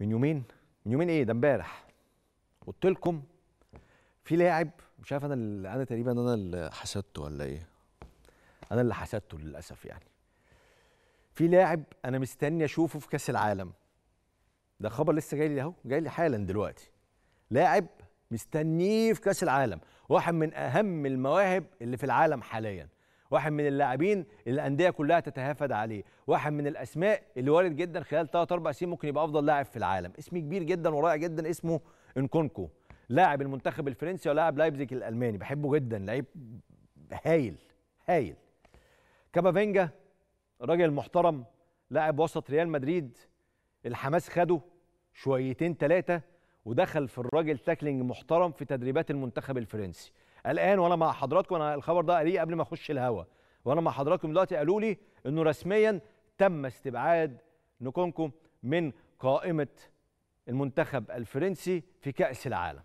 من يومين من يومين ايه ده امبارح قلت لكم في لاعب مش عارف انا اللي انا تقريبا انا اللي حسدته ولا ايه انا اللي حسدته للاسف يعني في لاعب انا مستني اشوفه في كاس العالم ده خبر لسه جاي لي اهو جاي لي حالا دلوقتي لاعب مستنيه في كاس العالم واحد من اهم المواهب اللي في العالم حاليا واحد من اللاعبين اللي الانديه كلها تتهافد عليه واحد من الاسماء اللي وارد جدا خلال 3 4 سنين ممكن يبقى افضل لاعب في العالم اسم كبير جدا ورائع جدا اسمه انكونكو لاعب المنتخب الفرنسي ولاعب لايبزيج الالماني بحبه جدا لعيب هايل هايل كابافينجا راجل محترم لاعب وسط ريال مدريد الحماس خده شويتين ثلاثه ودخل في الراجل تاكلينج محترم في تدريبات المنتخب الفرنسي الان وانا مع حضراتكم انا الخبر ده قريه قبل ما اخش الهوا وانا مع حضراتكم دلوقتي قالوا لي انه رسميا تم استبعاد نكونكو من قائمه المنتخب الفرنسي في كاس العالم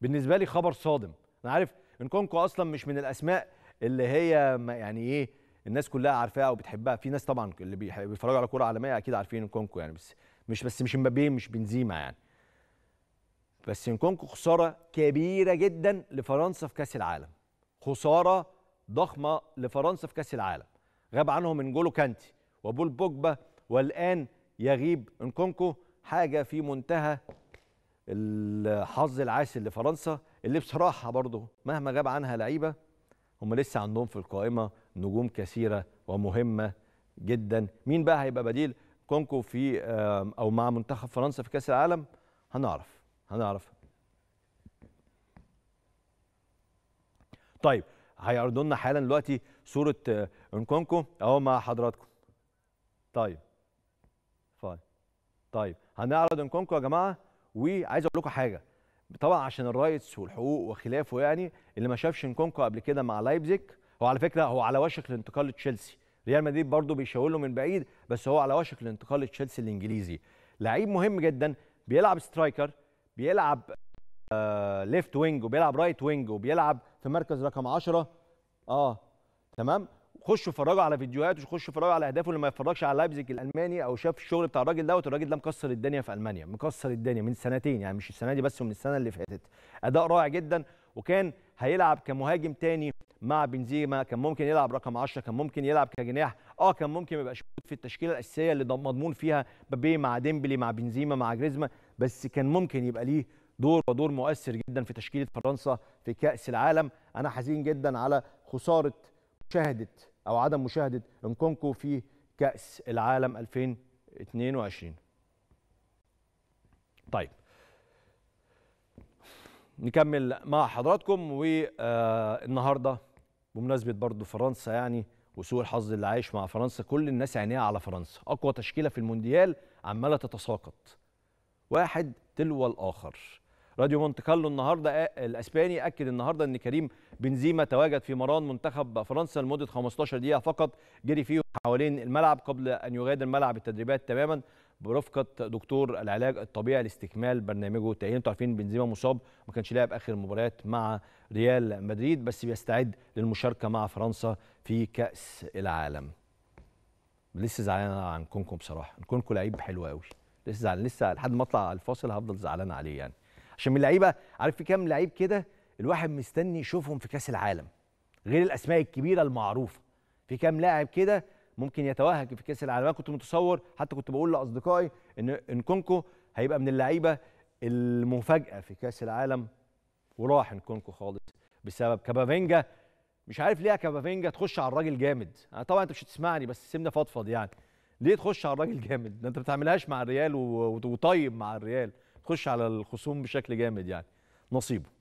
بالنسبه لي خبر صادم انا عارف نكونكو اصلا مش من الاسماء اللي هي يعني ايه الناس كلها عارفاها او بتحبها في ناس طبعا اللي بيتفرجوا على كوره عالميه اكيد عارفين نكونكو يعني بس مش بس مش مبابي مش بنزيما يعني بس نكونكم خساره كبيره جدا لفرنسا في كاس العالم خساره ضخمه لفرنسا في كاس العالم غاب عنهم انجولو كانتي وبول بوجبا والان يغيب انكونكو حاجه في منتهى الحظ العاسر لفرنسا اللي بصراحه برضه مهما غاب عنها لعيبه هم لسه عندهم في القائمه نجوم كثيره ومهمه جدا مين بقى هيبقى بديل كونكو في او مع منتخب فرنسا في كاس العالم هنعرف هنعرفها طيب هيعرضوا لنا حالا دلوقتي صوره آه، انكونكو اهو مع حضراتكم طيب فاين طيب هنعرض انكونكو يا جماعه وعايز اقول لكم حاجه طبعا عشان الرايتس والحقوق وخلافه يعني اللي ما شافش انكونكو قبل كده مع لايبزيج هو على فكره هو على وشك الانتقال لتشيلسي ريال مدريد برضه بيشاور له من بعيد بس هو على وشك الانتقال لتشيلسي الانجليزي لعيب مهم جدا بيلعب سترايكر بيلعب ليفت آه، وينج وبيلعب رايت وينج وبيلعب في مركز رقم 10 اه تمام خشوا اتفرجوا على فيديوهاته خشوا اتفرجوا على اهدافه اللي ما يتفرجش على لايبزيج الالماني او شاف الشغل بتاع الراجل دوت الراجل ده مكسر الدنيا في المانيا مكسر الدنيا من سنتين يعني مش السنه دي بس ومن السنه اللي فاتت اداء رائع جدا وكان هيلعب كمهاجم تاني مع بنزيما كان ممكن يلعب رقم 10 كان ممكن يلعب كجناح اه كان ممكن ما يبقاش في التشكيله الاساسيه اللي مضمون فيها بابي مع ديمبلي مع بنزيما مع جريزما بس كان ممكن يبقى ليه دور ودور مؤثر جدا في تشكيله فرنسا في كاس العالم انا حزين جدا على خساره مشاهده او عدم مشاهده انكونكو في كاس العالم 2022 طيب نكمل مع حضراتكم والنهارده بمناسبه برضو فرنسا يعني وسوء الحظ اللي عايش مع فرنسا كل الناس عينيها على فرنسا اقوى تشكيله في المونديال عماله تتساقط واحد تلو الآخر راديو مونت كارلو النهارده الاسباني اكد النهارده ان كريم بنزيما تواجد في مران منتخب فرنسا لمده 15 دقيقه فقط جري فيه حوالين الملعب قبل ان يغادر ملعب التدريبات تماما برفقه دكتور العلاج الطبيعي لاستكمال برنامجه التاهيل انتوا عارفين بنزيما مصاب ما كانش لاعب اخر مباريات مع ريال مدريد بس بيستعد للمشاركه مع فرنسا في كاس العالم لسه زعلان عن كونكو بصراحه كونكو لعيب حلو قوي لسه زعلان لسه لحد ما اطلع الفاصل هفضل زعلان عليه يعني عشان من اللعيبه عارف في كام لعيب كده الواحد مستني يشوفهم في كاس العالم غير الاسماء الكبيره المعروفه في كام لاعب كده ممكن يتوهج في كاس العالم انا كنت متصور حتى كنت بقول لاصدقائي ان انكونكو هيبقى من اللعيبه المفاجاه في كاس العالم وراح انكونكو خالص بسبب كابافينجا مش عارف ليه كابافينجا تخش على الراجل جامد انا طبعا انت مش هتسمعني بس سيبنا فضفض يعني ليه تخش على الراجل جامد ده انت ما بتعملهاش مع الريال وطيب مع الريال تخش على الخصوم بشكل جامد يعني نصيبه